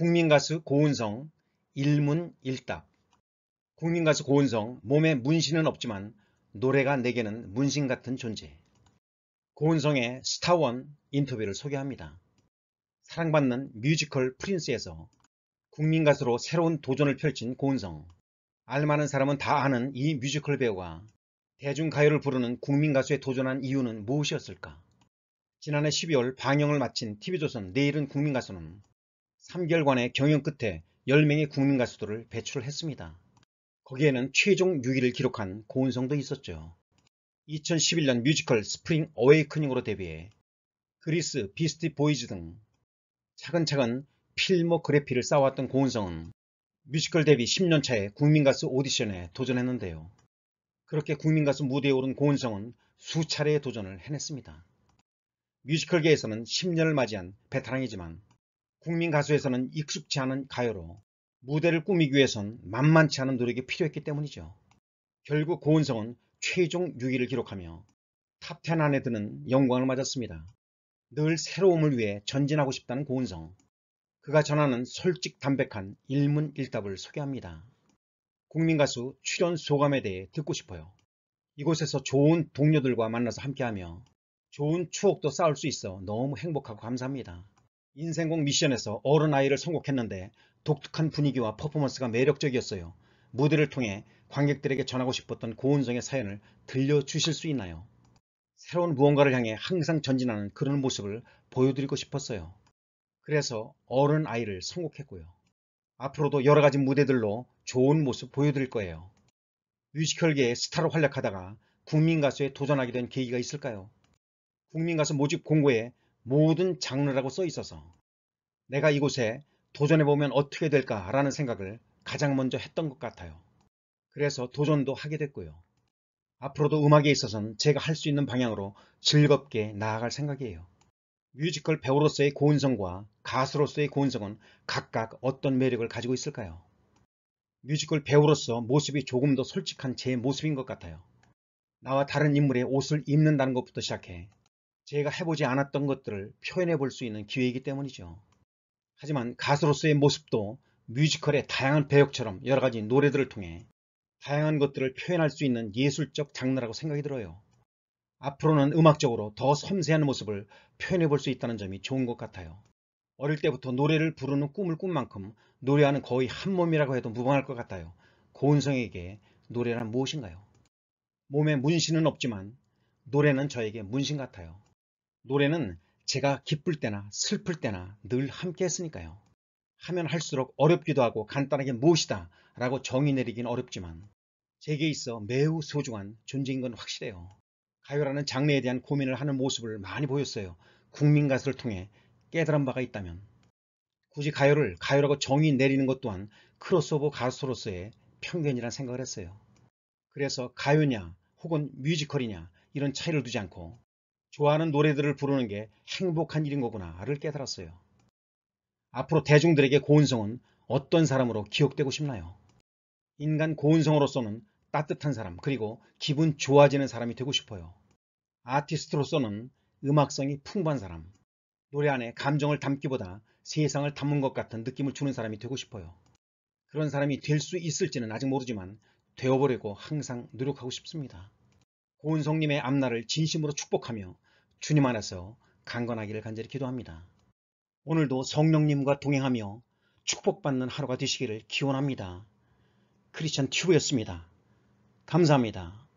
국민가수 고은성 일문일답 국민가수 고은성 몸에 문신은 없지만 노래가 내게는 문신 같은 존재 고은성의 스타원 인터뷰를 소개합니다. 사랑받는 뮤지컬 프린스에서 국민가수로 새로운 도전을 펼친 고은성 알만한 사람은 다 아는 이 뮤지컬 배우가 대중가요를 부르는 국민가수에 도전한 이유는 무엇이었을까? 지난해 12월 방영을 마친 TV조선 내일은 국민가수는 3개월간의 경영 끝에 10명의 국민 가수들을 배출했습니다. 거기에는 최종 6위를 기록한 고은성도 있었죠. 2011년 뮤지컬 스프링 어웨이크닝으로 데뷔해 그리스, 비스티 보이즈 등 차근차근 필모그래피를 쌓아왔던 고은성은 뮤지컬 데뷔 10년 차에 국민가수 오디션에 도전했는데요. 그렇게 국민가수 무대에 오른 고은성은 수차례의 도전을 해냈습니다. 뮤지컬계에서는 10년을 맞이한 베테랑이지만 국민 가수에서는 익숙치 않은 가요로 무대를 꾸미기 위해선 만만치 않은 노력이 필요했기 때문이죠. 결국 고은성은 최종 6위를 기록하며 탑10 안에 드는 영광을 맞았습니다. 늘 새로움을 위해 전진하고 싶다는 고은성. 그가 전하는 솔직 담백한 일문일답을 소개합니다. 국민가수 출연 소감에 대해 듣고 싶어요. 이곳에서 좋은 동료들과 만나서 함께하며 좋은 추억도 쌓을 수 있어 너무 행복하고 감사합니다. 인생공 미션에서 어른 아이를 선곡했는데 독특한 분위기와 퍼포먼스가 매력적이었어요. 무대를 통해 관객들에게 전하고 싶었던 고은성의 사연을 들려주실 수 있나요? 새로운 무언가를 향해 항상 전진하는 그런 모습을 보여드리고 싶었어요. 그래서 어른 아이를 선곡했고요. 앞으로도 여러가지 무대들로 좋은 모습 보여드릴 거예요. 뮤지컬계의 스타로 활약하다가 국민가수에 도전하게 된 계기가 있을까요? 국민가수 모집 공고에 모든 장르라고 써 있어서 내가 이곳에 도전해보면 어떻게 될까라는 생각을 가장 먼저 했던 것 같아요. 그래서 도전도 하게 됐고요. 앞으로도 음악에 있어서는 제가 할 수 있는 방향으로 즐겁게 나아갈 생각이에요. 뮤지컬 배우로서의 고은성과 가수로서의 고은성은 각각 어떤 매력을 가지고 있을까요? 뮤지컬 배우로서 모습이 조금 더 솔직한 제 모습인 것 같아요. 나와 다른 인물의 옷을 입는다는 것부터 시작해 제가 해보지 않았던 것들을 표현해 볼 수 있는 기회이기 때문이죠. 하지만 가수로서의 모습도 뮤지컬의 다양한 배역처럼 여러 가지 노래들을 통해 다양한 것들을 표현할 수 있는 예술적 장르라고 생각이 들어요. 앞으로는 음악적으로 더 섬세한 모습을 표현해 볼 수 있다는 점이 좋은 것 같아요. 어릴 때부터 노래를 부르는 꿈을 꾼 만큼 노래하는 거의 한 몸이라고 해도 무방할 것 같아요. 고은성에게 노래란 무엇인가요? 몸에 문신은 없지만 노래는 저에게 문신 같아요. 노래는 제가 기쁠 때나 슬플 때나 늘 함께 했으니까요. 하면 할수록 어렵기도 하고 간단하게 무엇이다 라고 정의 내리긴 어렵지만 제게 있어 매우 소중한 존재인 건 확실해요. 가요라는 장르에 대한 고민을 하는 모습을 많이 보였어요. 국민 가수를 통해 깨달은 바가 있다면 굳이 가요를 가요라고 정의 내리는 것 또한 크로스오버 가수로서의 편견이란 생각을 했어요. 그래서 가요냐 혹은 뮤지컬이냐 이런 차이를 두지 않고 좋아하는 노래들을 부르는 게 행복한 일인 거구나를 깨달았어요. 앞으로 대중들에게 고은성은 어떤 사람으로 기억되고 싶나요? 인간 고은성으로서는 따뜻한 사람 그리고 기분 좋아지는 사람이 되고 싶어요. 아티스트로서는 음악성이 풍부한 사람, 노래 안에 감정을 담기보다 세상을 담은 것 같은 느낌을 주는 사람이 되고 싶어요. 그런 사람이 될 수 있을지는 아직 모르지만 되어보려고 항상 노력하고 싶습니다. 고은성님의 앞날을 진심으로 축복하며 주님 안에서 강건하기를 간절히 기도합니다. 오늘도 성령님과 동행하며 축복받는 하루가 되시기를 기원합니다. 크리스천 튜브였습니다. 감사합니다.